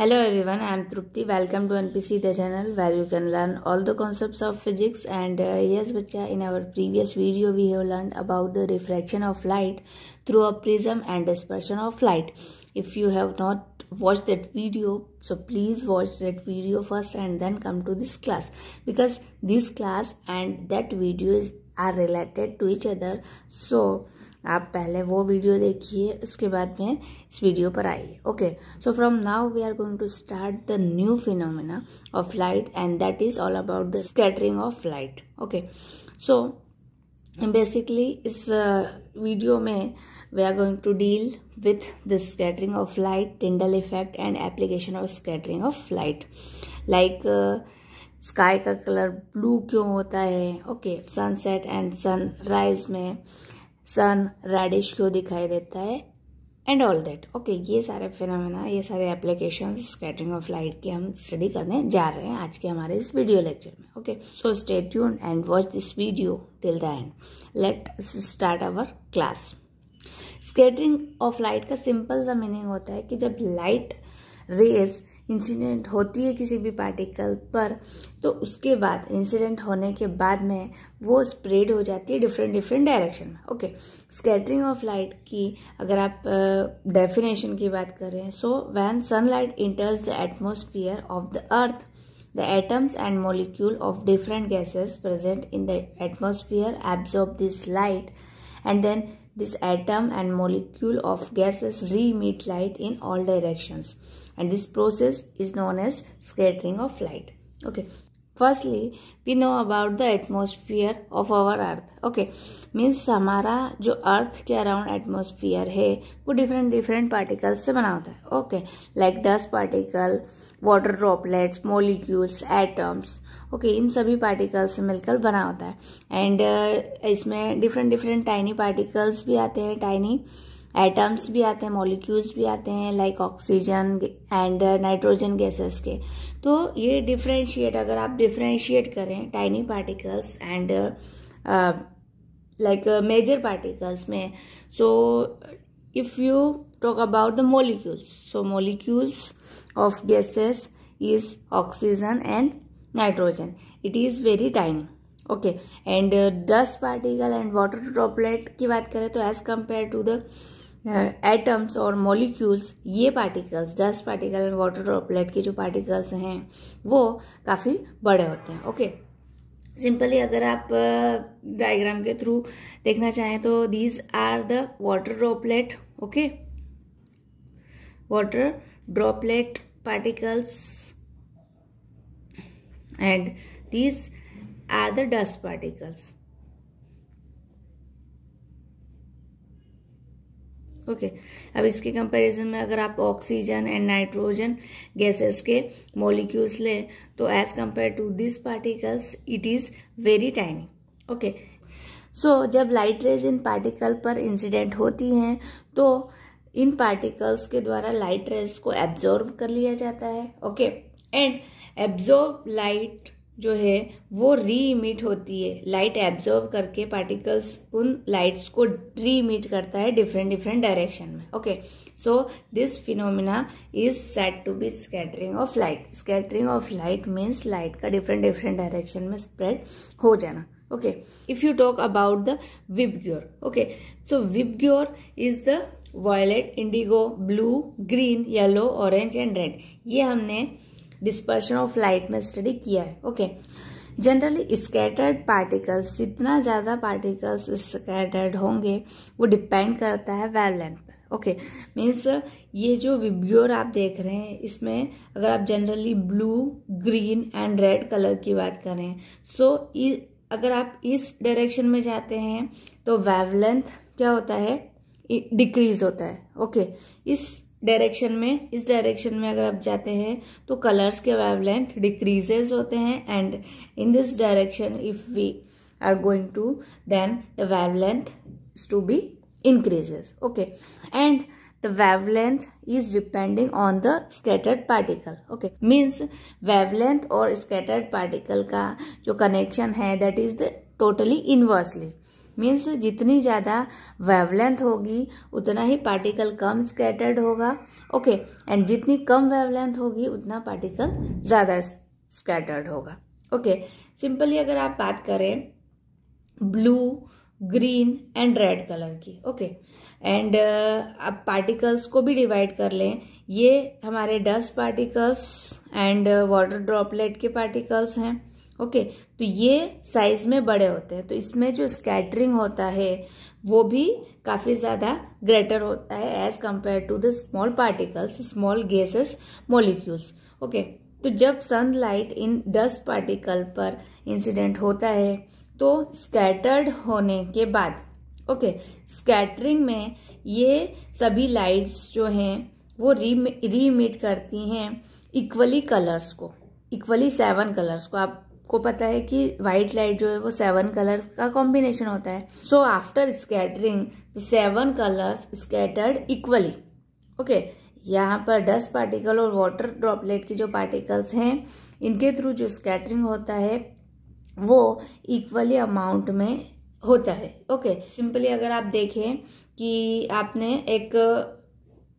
Hello everyone, I am Trupti. Welcome to NPC the channel where you can learn all the concepts of physics. And uh, yes, bacha, in our previous video we have learned about the refraction of light through a prism and dispersion of light. If you have not watched that video, so please watch that video first and then come to this class because this class and that video is, are related to each other. So आप पहले वो video देखिए उसके बाद में इस video पर आइए okay so from now we are going to start the new phenomena of light and that is all about the scattering of light okay so basically इस uh, वीडियो में we are going to deal with the scattering of light Tyndall effect and application of scattering of light like sky का colour blue क्यों होता है okay sunset and sunrise में सन reddish क्यों दिखाई देता है एंड ऑल दैट ओके ये सारे फिनमिना ये सारे एप्लीकेशन स्कैटरिंग ऑफ लाइट के हम स्टडी करने जा रहे हैं आज के हमारे इस वीडियो लेक्चर में okay so stay tune and watch this video till the end let start our class scattering of light का सिंपल सा मीनिंग होता है कि जब लाइट रेज इंसिडेंट होती है किसी भी पार्टिकल पर तो उसके बाद इंसिडेंट होने के बाद में वो स्प्रेड हो जाती है डिफरेंट डिफरेंट डायरेक्शन में ओके स्कैटरिंग ऑफ लाइट की अगर आप डेफिनेशन uh, की बात करें so when sunlight enters the atmosphere of the earth the atoms and molecule of different gases present in the atmosphere absorb this light and then this atom and molecule of gases re-emit light in all directions and this process is known as scattering of light okay firstly we know about the atmosphere of our earth okay means samara jo earth ke around atmosphere hai wo different different particles se bana hota okay like dust particle water droplets molecules atoms okay इन सभी particles से मिलकर बना होता है and uh, इसमें different different tiny particles भी आते हैं टाइनी एटम्स भी आते हैं मॉलिक्यूल्स भी आते हैं like oxygen and nitrogen gases के तो ये डिफ्रेंशिएट अगर आप डिफ्रेंशिएट करें tiny particles and like major particles में so so, if you talk about the molecules so molecules of gases is oxygen and nitrogen it is very tiny okay and uh, dust particle and water droplet ki baat kare to as compared to the uh, atoms or molecules ye particles dust particle and water droplet के jo particles hain wo kafi bade hote hain okay simply अगर आप diagram के through देखना चाहें तो these are the water droplet okay water droplet particles and these are the dust particles okay okay. अब इसके comparison में अगर आप ऑक्सीजन एंड नाइट्रोजन गैसेस के मॉलिक्यूल्स लें तो as compare to this particles it is very tiny okay so so, जब light rays इन पार्टिकल पर इंसिडेंट होती हैं तो इन पार्टिकल्स के द्वारा लाइट रेज को एब्जॉर्ब कर लिया जाता है ओके एंड एब्जॉर्ब लाइट जो है वो री इमिट होती है लाइट एब्जॉर्व करके पार्टिकल्स उन लाइट्स को री करता है डिफरेंट डिफरेंट डायरेक्शन में okay so this phenomena is set to be scattering of light scattering of light means light का डिफरेंट डिफरेंट डायरेक्शन में स्प्रेड हो जाना okay if you talk about the vibgyor okay so vibgyor is the violet indigo blue green yellow orange and red ये हमने dispersion of light में study किया है okay generally scattered particles जितना ज़्यादा पार्टिकल्स स्कैटर्ड होंगे वो डिपेंड करता है लेंथ पर ओके मीन्स ये जो विब्योर आप देख रहे हैं इसमें अगर आप generally blue green and red colour की बात करें सो so, अगर आप इस डायरेक्शन में जाते हैं तो लेंथ क्या होता है डिक्रीज e, होता है ओके इस डायरेक्शन में इस डायरेक्शन में अगर आप जाते हैं तो कलर्स के लेंथ डिक्रीजेज होते हैं and in this direction if we are going to then the length to be increases okay and the wavelength is depending on the scattered particle okay means wavelength or scattered particle का जो connection है that is the totally inversely means जितनी ज़्यादा wavelength होगी उतना ही particle कम scattered होगा okay and जितनी कम wavelength होगी उतना particle ज़्यादा scattered होगा okay simply अगर आप बात करें blue green and red color की okay. एंड आप पार्टिकल्स को भी डिवाइड कर लें ये हमारे dust particles and water droplet के पार्टिकल्स हैं ओके okay, तो ये साइज में बड़े होते हैं तो इसमें जो स्कैटरिंग होता है वो भी काफ़ी ज़्यादा ग्रेटर होता है as compare to the small particles small gases molecules okay तो जब सनलाइट इन डस्ट पार्टिकल पर इंसिडेंट होता है तो स्कैटर्ड होने के बाद ओके स्कैटरिंग में ये सभी लाइट्स जो हैं वो री रीमिट करती हैं इक्वली कलर्स को इक्वली सेवन कलर्स को आप को पता है कि वाइट लाइट जो है वो सेवन कलर्स का कॉम्बिनेशन होता है so after scattering the seven colours scattered equally okay यहाँ पर डस्ट पार्टिकल और वाटर ड्रॉपलेट के जो पार्टिकल्स हैं इनके थ्रू जो स्कैटरिंग होता है वो इक्वली अमाउंट में होता है ओके सिंपली अगर आप देखें कि आपने एक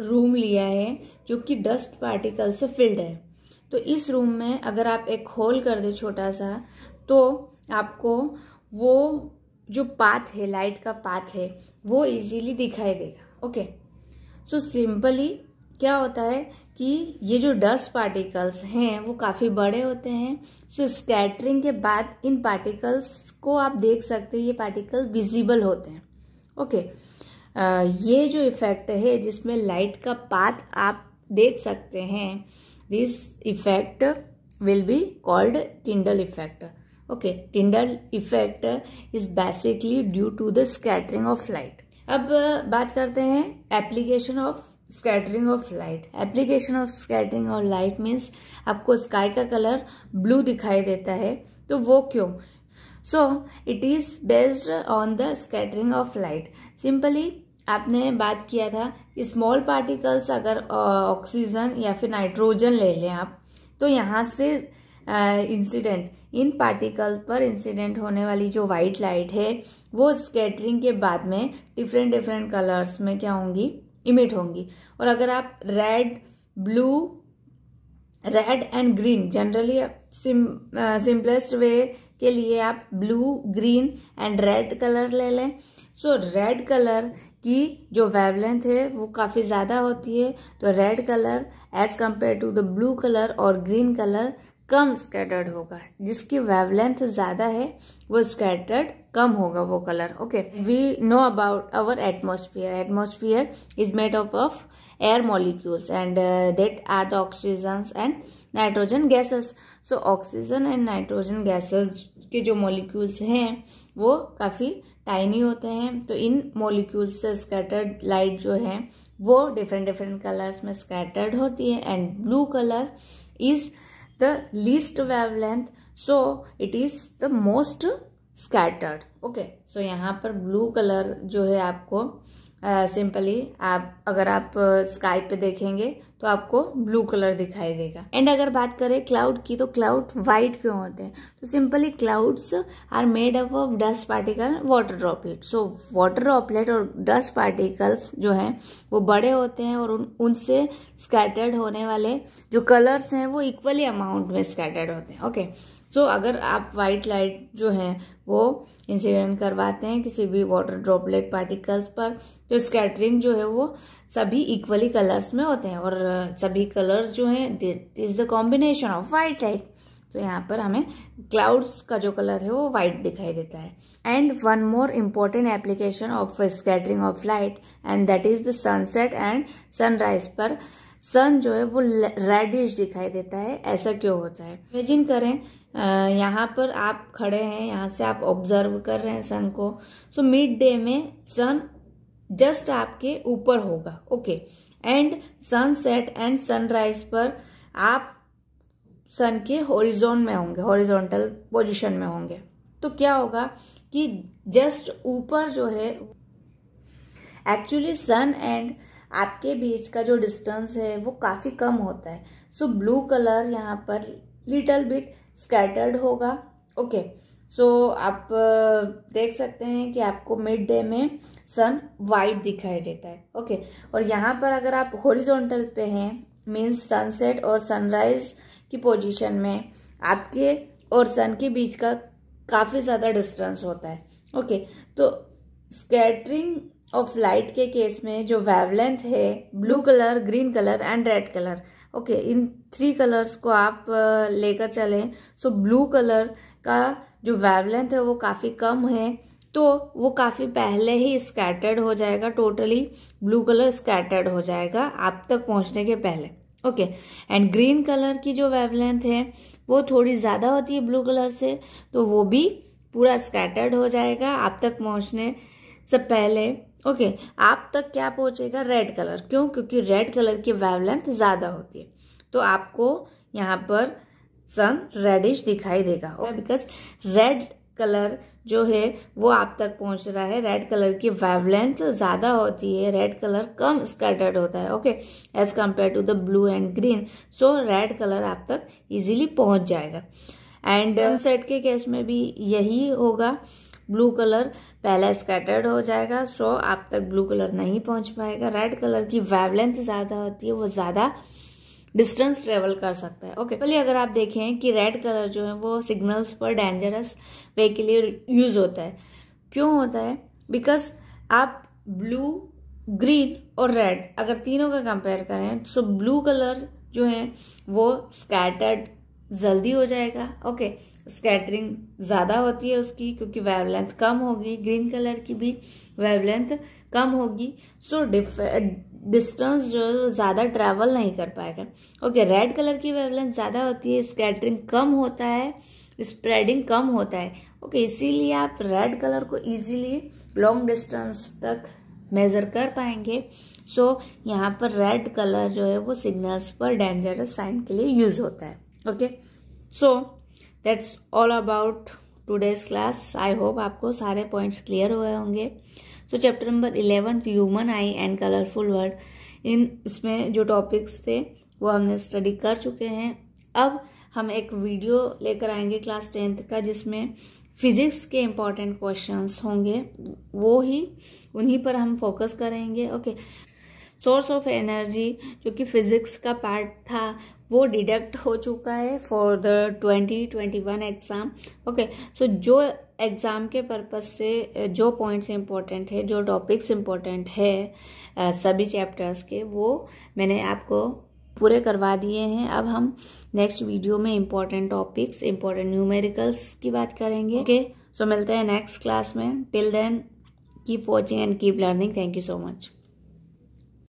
रूम लिया है जो कि डस्ट पार्टिकल से फिल्ड है तो इस रूम में अगर आप एक होल कर दे छोटा सा तो आपको वो जो पाथ है लाइट का पाथ है वो इजीली दिखाई देगा ओके सो सिंपली क्या होता है कि ये जो डस्ट पार्टिकल्स हैं वो काफ़ी बड़े होते हैं सो स्कैटरिंग के बाद इन पार्टिकल्स को आप देख सकते हैं ये पार्टिकल विजिबल होते हैं ओके okay. ये जो इफेक्ट है जिसमें लाइट का पाथ आप देख सकते हैं this effect will be called Tyndall effect okay Tyndall effect is basically due to the scattering of light अब बात करते हैं application of scattering of light application of scattering of light means आपको स्काई का कलर ब्लू दिखाई देता है तो वो क्यों so it is based on the scattering of light simply आपने बात किया था कि स्मॉल पार्टिकल्स अगर ऑक्सीजन या फिर नाइट्रोजन ले लें आप तो यहाँ से इंसिडेंट इन पार्टिकल पर इंसिडेंट होने वाली जो वाइट लाइट है वो स्कैटरिंग के बाद में डिफरेंट डिफरेंट कलर्स में क्या होंगी इमिट होंगी और अगर आप red blue red and green generally simplest way के लिए आप blue green and red colour ले लें सो रेड कलर की जो वेवलेंथ है वो काफ़ी ज़्यादा होती है तो red colour as compare to the blue colour और ग्रीन कलर कम स्कैटर्ड होगा जिसकी वेवलेंथ ज़्यादा है वो स्कैटर्ड कम होगा वो colour okay we know about our atmosphere atmosphere is made of of air molecules and that are the oxygen and nitrogen gases so oxygen and nitrogen gases के जो मॉलिक्यूल्स हैं वो काफ़ी टाइनी होते हैं तो इन मॉलिक्यूल्स से स्कैटर्ड लाइट जो है वो डिफरेंट डिफरेंट कलर्स में स्कैटर्ड होती है and blue colour is the least wavelength so it is the most scattered okay. so, यहाँ पर blue color जो है आपको सिंपली uh, आप अगर आप स्काई uh, पे देखेंगे तो आपको ब्लू कलर दिखाई देगा एंड अगर बात करें क्लाउड की तो क्लाउड वाइट क्यों होते हैं तो simply clouds are made up of dust particle water droplet so water droplet और डस्ट पार्टिकल्स जो हैं वो बड़े होते हैं और उन उनसे स्कैटर्ड होने वाले जो कलर्स हैं वो इक्वली अमाउंट में स्कैटर्ड होते हैं ओके okay. सो so, अगर आप वाइट लाइट जो है वो इंसिडेंट करवाते हैं किसी भी वाटर ड्रॉपलेट पार्टिकल्स पर तो स्कैटरिंग जो है वो सभी इक्वली कलर्स में होते हैं और सभी कलर्स जो हैं is the combination of white light तो यहाँ पर हमें क्लाउड्स का जो कलर है वो वाइट दिखाई देता है and one more important application of scattering of light and that is the sunset and sunrise पर सन जो है वो रेडिश दिखाई देता है ऐसा क्यों होता है इमेजिन करें यहाँ पर आप खड़े हैं यहाँ से आप ऑब्जर्व कर रहे हैं सन को सो मिड डे में सन जस्ट आपके ऊपर होगा okay and sunset and sunrise पर आप सन के हॉरिजोन में होंगे हॉरिजॉन्टल पोजीशन में होंगे तो क्या होगा कि जस्ट ऊपर जो है एक्चुअली सन एंड आपके बीच का जो डिस्टेंस है वो काफ़ी कम होता है सो ब्लू कलर यहाँ पर लिटल बिट स्कैटर्ड होगा ओके सो so, आप देख सकते हैं कि आपको मिड डे में सन वाइट दिखाई देता है ओके okay. और यहाँ पर अगर आप हॉरिजॉन्टल पे हैं मीन्स सनसेट और सनराइज की पोजीशन में आपके और सन के बीच का काफ़ी ज़्यादा डिस्टेंस होता है ओके okay. तो स्कैटरिंग ऑफ लाइट के केस में जो वेवलेंथ है blue colour green colour and red colour okay इन थ्री कलर्स को आप uh, लेकर चलें सो ब्लू कलर का जो वेवलेंथ है वो काफ़ी कम है तो वो काफ़ी पहले ही स्कैटर्ड हो जाएगा टोटली ब्लू कलर स्कैटर्ड हो जाएगा आप तक पहुंचने के पहले ओके एंड ग्रीन कलर की जो वेवलेंथ है वो थोड़ी ज़्यादा होती है ब्लू कलर से तो वो भी पूरा स्कैटर्ड हो जाएगा आप तक पहुंचने से पहले ओके okay, आप तक क्या पहुँचेगा रेड कलर क्यों क्योंकि रेड कलर की वेवलेंथ ज़्यादा होती है तो आपको यहाँ पर सन रेडिश दिखाई देगा और बिकॉज रेड कलर जो है वो आप तक पहुंच रहा है रेड कलर की वेवलेंथ ज़्यादा होती है रेड कलर कम स्कैटर्ड होता है okay as compare to the blue and green so red colour आप तक इजीली पहुंच जाएगा एंड सेट के केस में भी यही होगा ब्लू कलर पहले स्कैटर्ड हो जाएगा सो आप तक ब्लू कलर नहीं पहुंच पाएगा रेड कलर की वेवलेंथ ज़्यादा होती है वो ज़्यादा डिस्टेंस ट्रेवल कर सकता है ओके पहले अगर आप देखें कि रेड कलर जो है वो सिग्नल्स पर डेंजरस वे के लिए यूज़ होता है क्यों होता है बिकॉज आप ब्लू ग्रीन और रेड अगर तीनों का कंपेयर करें तो ब्लू कलर जो है वो स्कैटर्ड जल्दी हो जाएगा ओके स्कैटरिंग ज़्यादा होती है उसकी क्योंकि वेवलेंथ कम होगी ग्रीन कलर की भी वेवलेंथ कम होगी सो डिस्टेंस uh, जो ज़्यादा ट्रैवल नहीं कर पाएगा ओके रेड कलर की वेवलेंथ ज़्यादा होती है स्कैटरिंग कम होता है स्प्रेडिंग कम होता है ओके इसीलिए आप रेड कलर को इजीली लॉन्ग डिस्टेंस तक मेज़र कर पाएंगे सो so, यहाँ पर रेड कलर जो है वो सिग्नल्स पर डेंजरस साइन के लिए यूज़ होता है okay so so, that's all about today's class I hope आपको सारे पॉइंट्स क्लियर हुए होंगे so chapter number eleven human eye and colourful world इन इसमें जो टॉपिक्स थे वो हमने स्टडी कर चुके हैं अब हम एक वीडियो लेकर आएंगे क्लास टेंथ का जिसमें फिजिक्स के इम्पॉर्टेंट क्वेश्चंस होंगे वो ही उन्हीं पर हम फोकस करेंगे okay okay. Source of energy जो कि फिज़िक्स का पार्ट था वो डिडक्ट हो चुका है for the twenty twenty one exam okay so जो एग्ज़ाम के पर्पज़ से जो पॉइंट्स इम्पोर्टेंट है जो टॉपिक्स इम्पोर्टेंट है सभी चैप्टर्स के वो मैंने आपको पूरे करवा दिए हैं अब हम नेक्स्ट वीडियो में इम्पोर्टेंट टॉपिक्स इम्पोर्टेंट न्यूमेरिकल्स की बात करेंगे ओके okay? सो so, मिलते हैं नेक्स्ट क्लास में till then keep watching and keep learning thank you so much